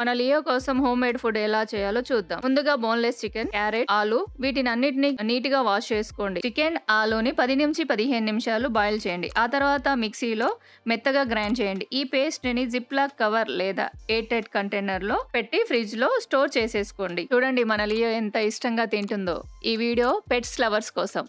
మన లియో కోసం home made food ఎలా చేయాలో చూద్దాం ముందుగా బోన్లెస్ చికెన్ క్యారెట్ ఆలు వీటిని అన్నిటిని నీట్ గా వాష్ చేసుకోండి చికెన్ ఆలుని పది నుంచి పదిహేను నిమిషాలు బాయిల్ చేయండి ఆ తర్వాత మిక్సీలో మెత్తగా గ్రైండ్ చేయండి ఈ పేస్ట్ ని జిప్ లాక్ కవర్ లేదా ఎయిటెడ్ కంటైనర్ లో పెట్టి ఫ్రిడ్జ్ లో స్టోర్ చేసేసుకోండి చూడండి మన లియో ఎంత ఇష్టంగా తింటుందో ఈ వీడియో పెట్స్ లవర్స్ కోసం